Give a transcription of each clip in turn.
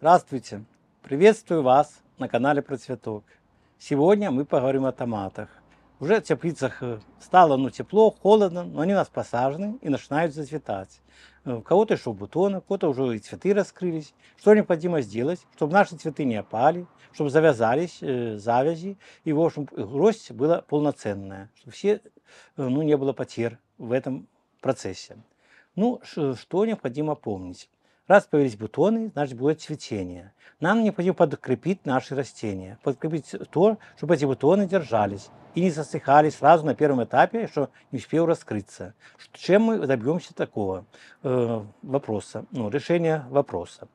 Здравствуйте! Приветствую вас на канале Процветок. Сегодня мы поговорим о томатах. Уже в теплицах э, стало ну, тепло, холодно, но они у нас посажены и начинают зацветать. Э, у кого-то еще бутоны, у кого-то уже и цветы раскрылись. Что необходимо сделать, чтобы наши цветы не опали, чтобы завязались э, завязи, и, в общем, рост была полноценная, чтобы все, э, ну, не было потерь в этом процессе. Ну, что необходимо помнить? Раз появились бутоны, значит будет цветение. Нам необходимо подкрепить наши растения, подкрепить то, чтобы эти бутоны держались и не засыхали сразу на первом этапе, что не успел раскрыться. Чем мы добьемся такого э, вопроса, ну, решения вопроса?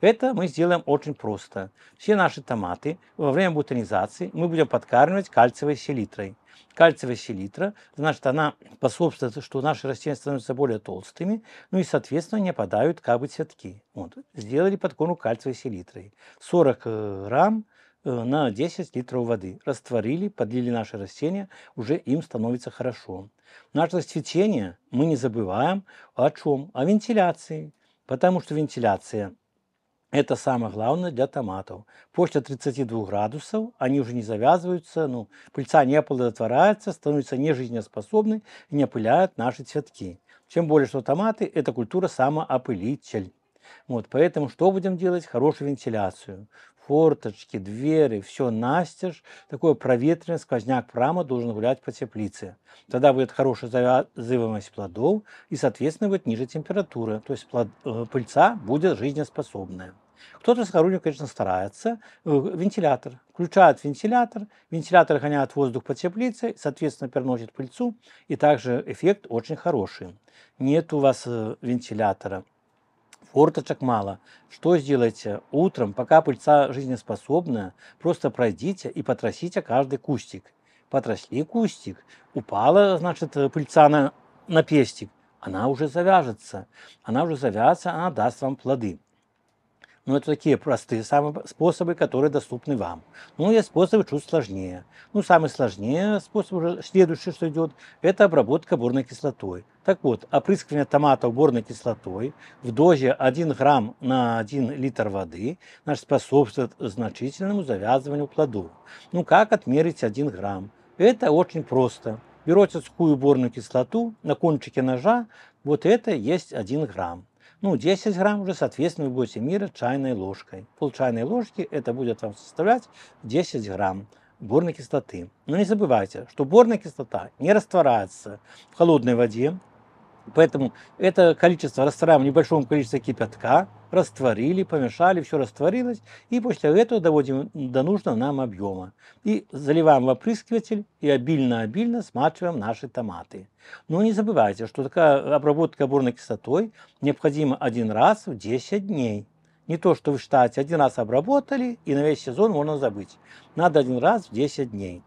Это мы сделаем очень просто. Все наши томаты во время бутонизации мы будем подкармливать кальциевой селитрой. Кальциевая селитра, значит, она способствует, что наши растения становятся более толстыми, ну и, соответственно, не опадают как бы цветки. Вот. Сделали подкормку кальциевой селитрой. 40 э, грамм э, на 10 литров воды. Растворили, подлили наши растения, уже им становится хорошо. Наше цветение мы не забываем о чем? О вентиляции. Потому что вентиляция это самое главное для томатов. После 32 градусов они уже не завязываются, ну, пыльца не оплодотворяется, становится нежизнеспособны и не опыляют наши цветки. Тем более, что томаты – это культура самоопылитель. Вот, поэтому что будем делать? Хорошую вентиляцию форточки, двери, все настежь, такое проветренное сквозняк прямо должен гулять по теплице. Тогда будет хорошая завиваемость плодов и, соответственно, будет ниже температура, то есть плод, э, пыльца будет жизнеспособная. Кто-то из сотрудников, конечно, старается. Э, вентилятор. включает вентилятор, вентилятор гоняет воздух по теплице, соответственно, переносит пыльцу, и также эффект очень хороший. Нет у вас э, вентилятора, форточек мало. Что сделайте? Утром, пока пыльца жизнеспособная, просто пройдите и потрясите каждый кустик. Потросли кустик, упала, значит, пыльца на, на пестик, она уже завяжется. Она уже завяжется, она даст вам плоды. Но это такие простые самые способы, которые доступны вам. Но ну, есть способы чуть сложнее. Ну, самый сложнее способ, следующий, что идет, это обработка борной кислотой. Так вот, опрыскивание томата уборной кислотой в дозе 1 грамм на 1 литр воды значит, способствует значительному завязыванию плодов. Ну как отмерить 1 грамм? Это очень просто. Берете сухую уборную кислоту на кончике ножа, вот это есть 1 грамм. Ну, 10 грамм уже, соответственно, вы будете мерить чайной ложкой. Пол чайной ложки это будет вам составлять 10 грамм борной кислоты. Но не забывайте, что борная кислота не растворяется в холодной воде, поэтому это количество растворяем в небольшом количестве кипятка, растворили, помешали, все растворилось, и после этого доводим до нужного нам объема. И заливаем в опрыскиватель и обильно-обильно смачиваем наши томаты. Но не забывайте, что такая обработка бурной кислотой необходима один раз в 10 дней. Не то, что вы считаете, один раз обработали, и на весь сезон можно забыть. Надо один раз в 10 дней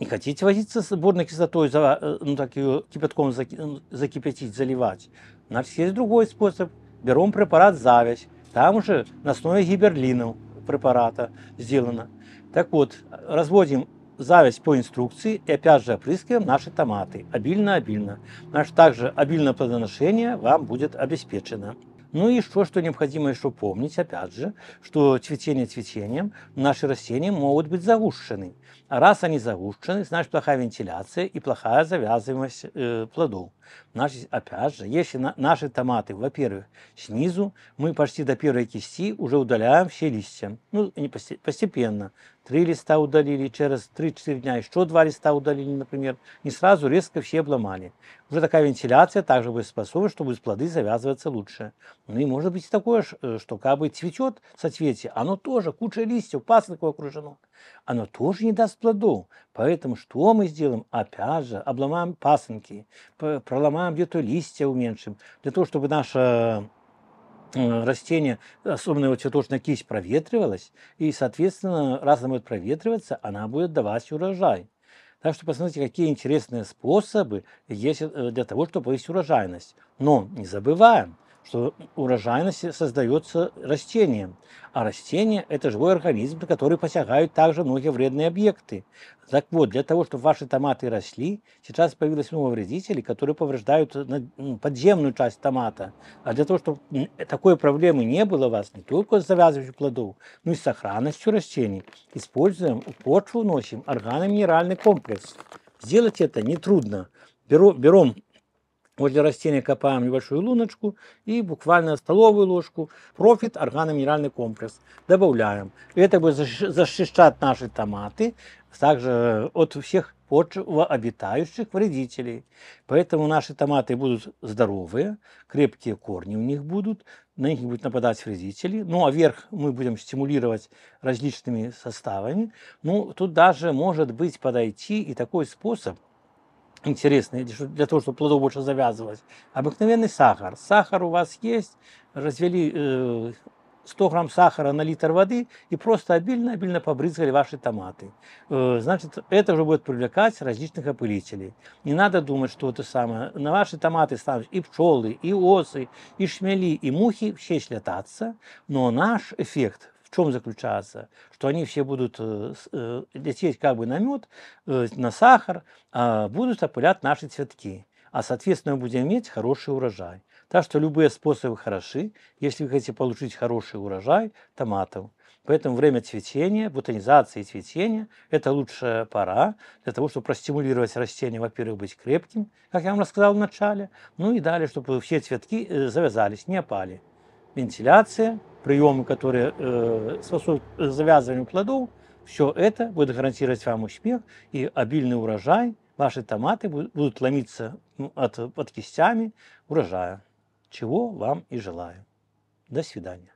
не хотите возиться с борной кислотой, э, ну, так ее кипятком закипятить, заливать. У нас есть другой способ – берем препарат «Завязь», там уже на основе гиберлинов препарата сделано. Так вот, разводим зависть по инструкции и опять же опрыскиваем наши томаты обильно-обильно. Наш также обильное плодоношение вам будет обеспечено. Ну и что, что необходимо еще помнить, опять же, что цветение цветением наши растения могут быть загущены. А раз они загущены, значит плохая вентиляция и плохая завязываемость э, плодов. Значит, опять же, если на, наши томаты, во-первых, снизу, мы почти до первой кисти уже удаляем все листья. Ну, не постепенно, три листа удалили, через 3-4 дня еще два листа удалили, например, не сразу резко все обломали. Уже такая вентиляция также будет способна, чтобы из плоды завязываться лучше. Ну и может быть такое, э, что как бы цветет соцветие, оно тоже, куча листьев, пасынку окружено, оно тоже не даст плоду Поэтому что мы сделаем? Опять же, обломаем пасынки, проломаем где-то листья уменьшим, для того, чтобы наша Э, растение, особенно его цветочная кисть, проветривалась, и, соответственно, раз она будет проветриваться, она будет давать урожай. Так что посмотрите, какие интересные способы есть э, для того, чтобы повысить урожайность. Но не забываем, что урожайность создается растением, а растение – это живой организм, на который посягают также многие вредные объекты. Так вот, для того, чтобы ваши томаты росли, сейчас появилось много вредителей, которые повреждают э, подземную часть томата. А для того, чтобы такой проблемы не было у вас, не только с завязывающей плодов, но и с сохранностью растений, используем, в почву вносим органоминеральный комплекс. Сделать это нетрудно. Берем вот для растения копаем небольшую луночку и буквально столовую ложку профит минеральный комплекс добавляем. Это будет защищать наши томаты также от всех почвообитающих вредителей. Поэтому наши томаты будут здоровые, крепкие корни у них будут, на них будут нападать вредители. Ну а верх мы будем стимулировать различными составами. Ну тут даже может быть подойти и такой способ, интересные, для того, чтобы плодов больше завязывалось, Обыкновенный сахар. Сахар у вас есть, развели 100 э, грамм сахара на литр воды и просто обильно-обильно побрызгали ваши томаты. Э, значит, это уже будет привлекать различных опылителей. Не надо думать, что это самое. На ваши томаты станут и пчелы, и осы, и шмели, и мухи все летаться, но наш эффект в чем заключается? Что они все будут э, э лететь как бы на мед, э, на сахар, а будут опылять наши цветки. А, соответственно, мы будем иметь хороший урожай. Так что любые способы хороши, если вы хотите получить хороший урожай томатов. Поэтому время цветения, бутонизации и цветения – это лучшая пора для того, чтобы простимулировать растение, во-первых, быть крепким, как я вам рассказал в начале, ну и далее, чтобы все цветки э, завязались, не опали вентиляция, приемы, которые э, способствуют э, завязыванию плодов, все это будет гарантировать вам успех и обильный урожай. Ваши томаты будут ломиться ну, от, под кистями урожая, чего вам и желаю. До свидания.